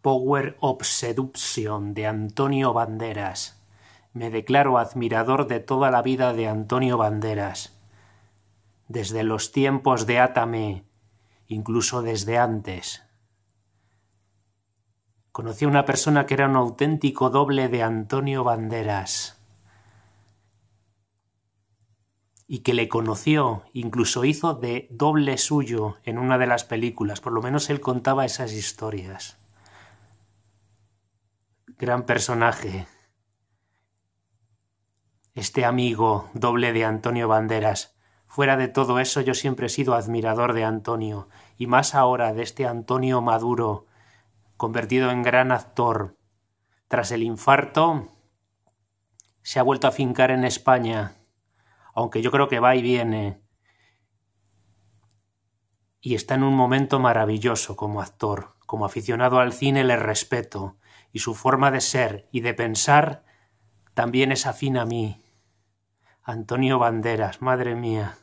Power of Seduction de Antonio Banderas. Me declaro admirador de toda la vida de Antonio Banderas. Desde los tiempos de Atame, incluso desde antes. Conocí a una persona que era un auténtico doble de Antonio Banderas y que le conoció, incluso hizo de doble suyo en una de las películas, por lo menos él contaba esas historias gran personaje. Este amigo doble de Antonio Banderas. Fuera de todo eso yo siempre he sido admirador de Antonio, y más ahora de este Antonio Maduro, convertido en gran actor. Tras el infarto, se ha vuelto a fincar en España, aunque yo creo que va y viene. Y está en un momento maravilloso como actor. Como aficionado al cine le respeto, y su forma de ser y de pensar también es afín a mí. Antonio Banderas, madre mía,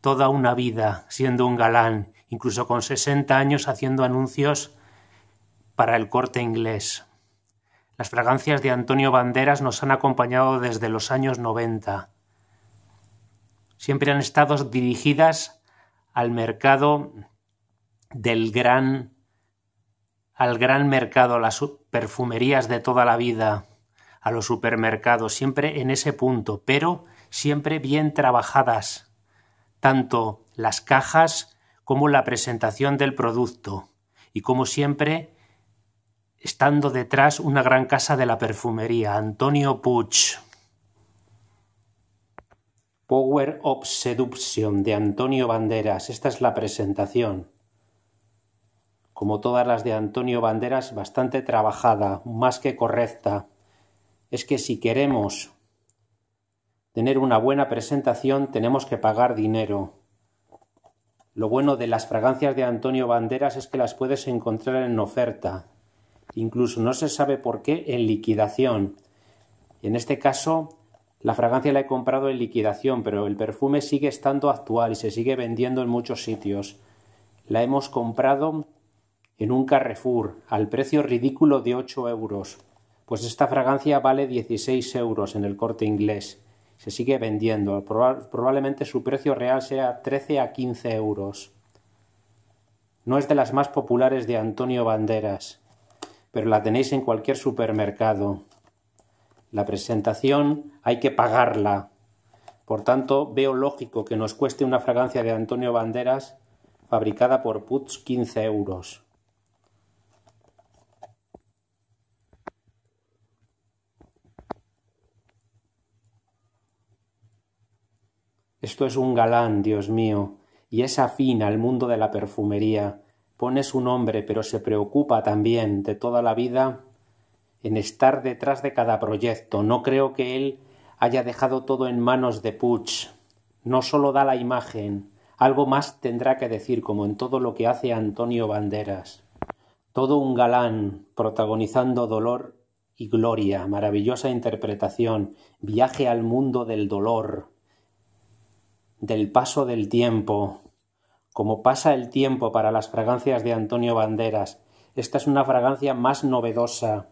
toda una vida siendo un galán, incluso con 60 años haciendo anuncios para el corte inglés. Las fragancias de Antonio Banderas nos han acompañado desde los años 90. Siempre han estado dirigidas al mercado del gran al gran mercado, perfumerías de toda la vida, a los supermercados, siempre en ese punto, pero siempre bien trabajadas, tanto las cajas como la presentación del producto, y como siempre estando detrás una gran casa de la perfumería, Antonio Puch. Power of Seduction de Antonio Banderas. Esta es la presentación como todas las de Antonio Banderas, bastante trabajada, más que correcta. Es que si queremos tener una buena presentación tenemos que pagar dinero. Lo bueno de las fragancias de Antonio Banderas es que las puedes encontrar en oferta, incluso no se sabe por qué en liquidación. En este caso, la fragancia la he comprado en liquidación, pero el perfume sigue estando actual y se sigue vendiendo en muchos sitios. La hemos comprado en un Carrefour al precio ridículo de 8 euros, pues esta fragancia vale 16 euros en el corte inglés. Se sigue vendiendo, probablemente su precio real sea 13 a 15 euros. No es de las más populares de Antonio Banderas, pero la tenéis en cualquier supermercado. La presentación hay que pagarla. Por tanto, veo lógico que nos cueste una fragancia de Antonio Banderas fabricada por Putz 15 euros. Esto es un galán, Dios mío, y es afín al mundo de la perfumería. Pone su nombre, pero se preocupa también de toda la vida en estar detrás de cada proyecto. No creo que él haya dejado todo en manos de Puch. No solo da la imagen, algo más tendrá que decir, como en todo lo que hace Antonio Banderas. Todo un galán, protagonizando dolor y gloria, maravillosa interpretación, viaje al mundo del dolor, del paso del tiempo. Como pasa el tiempo para las fragancias de Antonio Banderas. Esta es una fragancia más novedosa,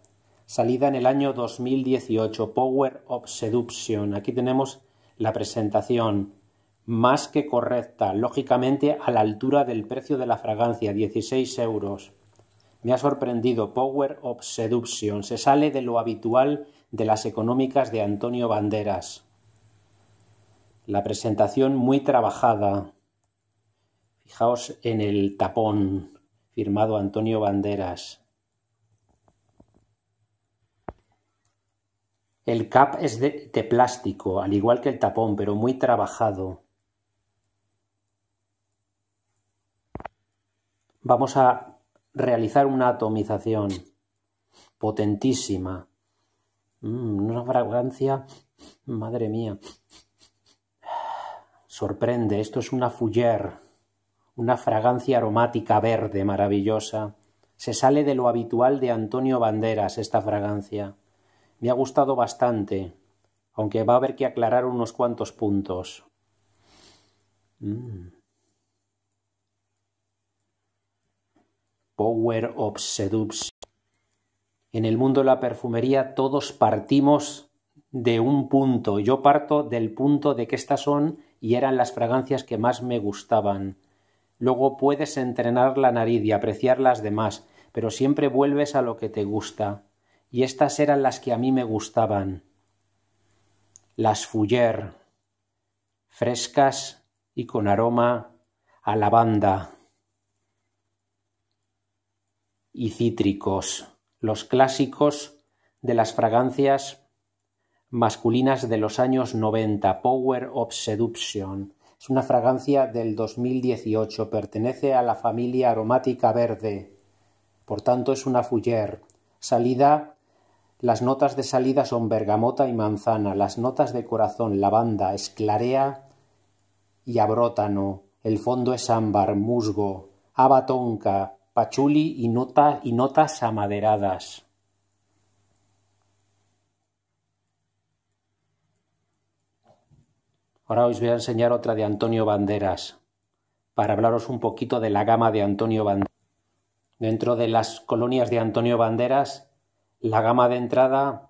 salida en el año 2018, Power of Seduction. Aquí tenemos la presentación, más que correcta, lógicamente a la altura del precio de la fragancia, 16 euros. Me ha sorprendido Power of Seduction, se sale de lo habitual de las económicas de Antonio Banderas la presentación muy trabajada. Fijaos en el tapón firmado Antonio Banderas. El cap es de, plástico, al igual que el tapón, pero muy trabajado. Vamos a realizar una atomización potentísima. Mm, una fragancia, madre mía, Sorprende, esto es una fuller, una fragancia aromática verde maravillosa. Se sale de lo habitual de Antonio Banderas esta fragancia. Me ha gustado bastante, aunque va a haber que aclarar unos cuantos puntos. Mm. Power of Seduction. En el mundo de la perfumería todos partimos de un punto. Yo parto del punto de que estas son y eran las fragancias que más me gustaban. Luego puedes entrenar la nariz y apreciar las demás, pero siempre vuelves a lo que te gusta. Y estas eran las que a mí me gustaban. Las Fuller, frescas y con aroma a lavanda y cítricos, los clásicos de las fragancias masculinas de los años 90, Power of Seduction. Es una fragancia del 2018, pertenece a la familia aromática verde. Por tanto, es una fuller. Salida las notas de salida son bergamota y manzana, las notas de corazón lavanda, esclarea y abrótano. El fondo es ámbar, musgo, haba tonka, pachuli y, nota, y notas amaderadas. Ahora os voy a enseñar otra de Antonio Banderas, para hablaros un poquito de la gama de Antonio Banderas. Dentro de las colonias de Antonio Banderas, la gama de entrada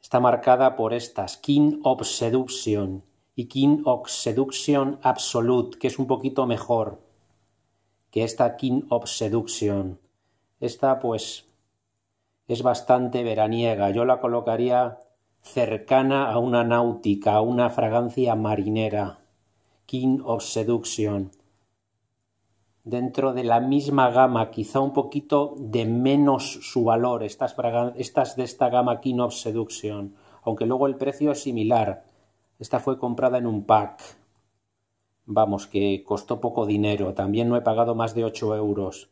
está marcada por estas, King of Seduction y King of Seduction Absolute, que es un poquito mejor que esta King of Seduction. Esta pues es bastante veraniega, yo la colocaría cercana a una náutica, a una fragancia marinera, King of Seduction, dentro de la misma gama, quizá un poquito de menos su valor, estas, de esta gama King of Seduction, aunque luego el precio es similar. Esta fue comprada en un pack, vamos, que costó poco dinero, también no he pagado más de 8 euros.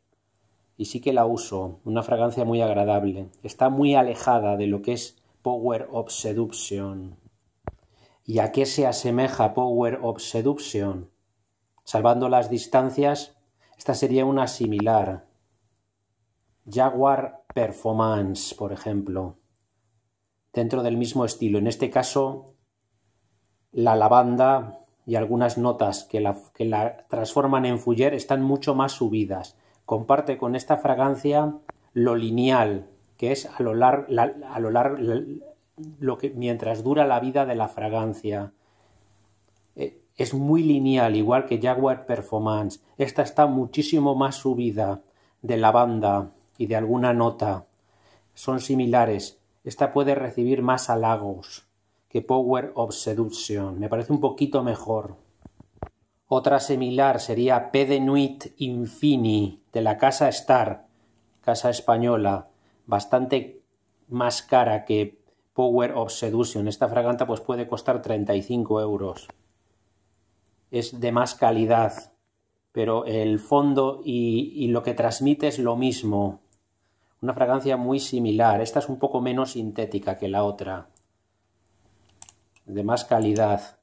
Y sí que la uso, una fragancia muy agradable. Está muy alejada de lo que es Power of Seduction. ¿Y a qué se asemeja Power of Seduction? Salvando las distancias, esta sería una similar. Jaguar Performance, por ejemplo. Dentro del mismo estilo. En este caso, la lavanda y algunas notas que la, que la transforman en fuller están mucho más subidas. Comparte con esta fragancia lo lineal que es a lo largo, que, mientras dura la vida de la fragancia. Eh, es muy lineal, igual que Jaguar Performance. Esta está muchísimo más subida de la banda y de alguna nota. Son similares. Esta puede recibir más halagos que Power of Seduction. Me parece un poquito mejor. Otra similar sería P de Nuit Infini de la Casa Star, Casa Española bastante más cara que Power of Seduction. Esta fraganta pues puede costar 35 euros. Es de más calidad, pero el fondo y, y lo que transmite es lo mismo. Una fragancia muy similar. Esta es un poco menos sintética que la otra. De más calidad.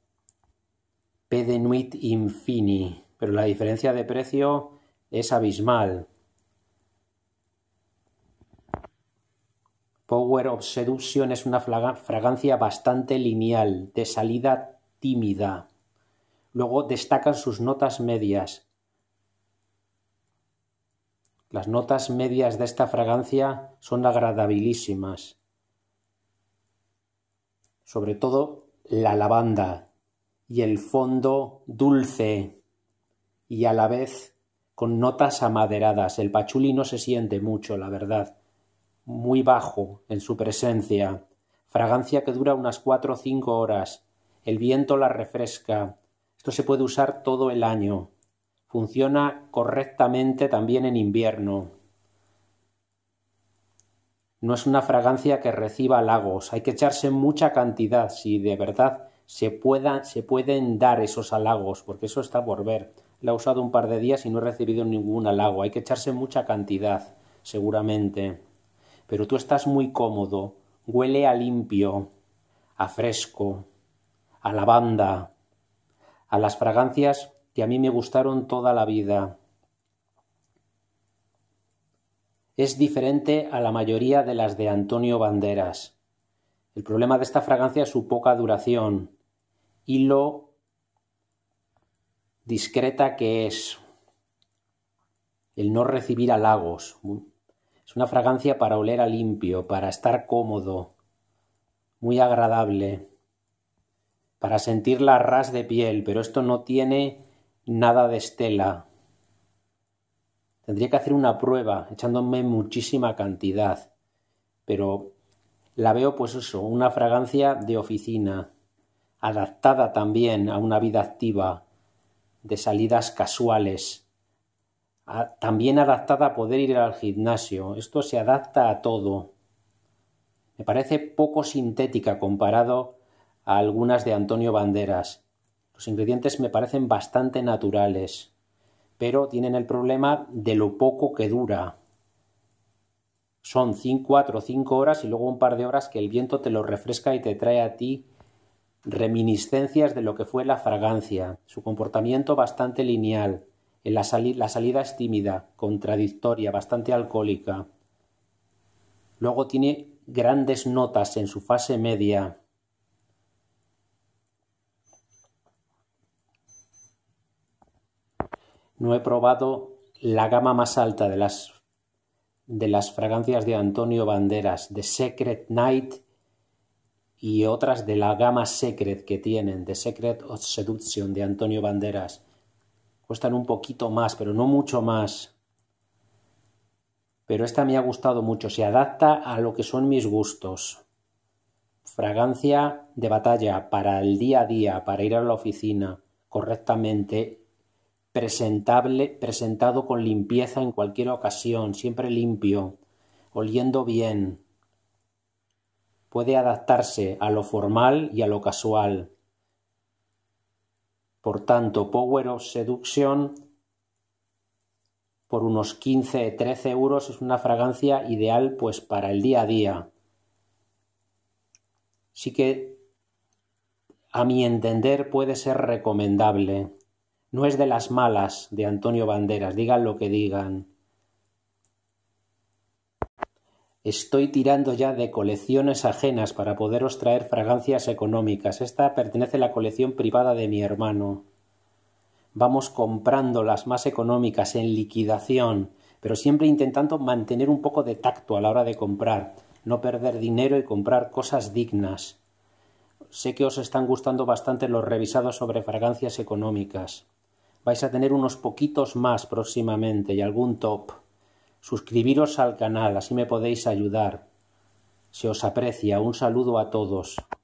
P Nuit Infini. Pero la diferencia de precio es abismal. Power of Seduction es una fragancia bastante lineal, de salida tímida. Luego destacan sus notas medias. Las notas medias de esta fragancia son agradabilísimas. Sobre todo la lavanda y el fondo dulce y a la vez con notas amaderadas. El pachuli no se siente mucho, la verdad muy bajo en su presencia, fragancia que dura unas cuatro o cinco horas, el viento la refresca, esto se puede usar todo el año, funciona correctamente también en invierno. No es una fragancia que reciba halagos, hay que echarse mucha cantidad si de verdad se, se pueden dar esos halagos, porque eso está por ver. La he usado un par de días y no he recibido ningún halago, hay que echarse mucha cantidad, seguramente pero tú estás muy cómodo, huele a limpio, a fresco, a lavanda, a las fragancias que a mí me gustaron toda la vida. Es diferente a la mayoría de las de Antonio Banderas. El problema de esta fragancia es su poca duración y lo discreta que es el no recibir halagos. Es una fragancia para oler a limpio, para estar cómodo, muy agradable, para sentir la ras de piel, pero esto no tiene nada de estela. Tendría que hacer una prueba, echándome muchísima cantidad, pero la veo pues eso, una fragancia de oficina, adaptada también a una vida activa, de salidas casuales, también adaptada a poder ir al gimnasio. Esto se adapta a todo. Me parece poco sintética comparado a algunas de Antonio Banderas. Los ingredientes me parecen bastante naturales, pero tienen el problema de lo poco que dura. Son 4 o 5 horas y luego un par de horas que el viento te lo refresca y te trae a ti reminiscencias de lo que fue la fragancia, su comportamiento bastante lineal, la, salida es tímida, contradictoria, bastante alcohólica. Luego tiene grandes notas en su fase media. No he probado la gama más alta de las, de las fragancias de Antonio Banderas, de Secret Night y otras de la gama Secret que tienen, de Secret of Seduction de Antonio Banderas cuestan un poquito más, pero no mucho más. Pero esta me ha gustado mucho, se adapta a lo que son mis gustos. Fragancia de batalla para el día a día, para ir a la oficina correctamente, presentable, presentado con limpieza en cualquier ocasión, siempre limpio, oliendo bien. Puede adaptarse a lo formal y a lo casual por tanto, Power of Seduction por unos 15-13 euros es una fragancia ideal pues para el día a día. Sí que a mi entender puede ser recomendable. No es de las malas de Antonio Banderas, digan lo que digan. Estoy tirando ya de colecciones ajenas para poderos traer fragancias económicas. Esta pertenece a la colección privada de mi hermano. Vamos comprando las más económicas en liquidación, pero siempre intentando mantener un poco de tacto a la hora de comprar, no perder dinero y comprar cosas dignas. Sé que os están gustando bastante los revisados sobre fragancias económicas. Vais a tener unos poquitos más próximamente y algún top. Suscribiros al canal, así me podéis ayudar. Se os aprecia. Un saludo a todos.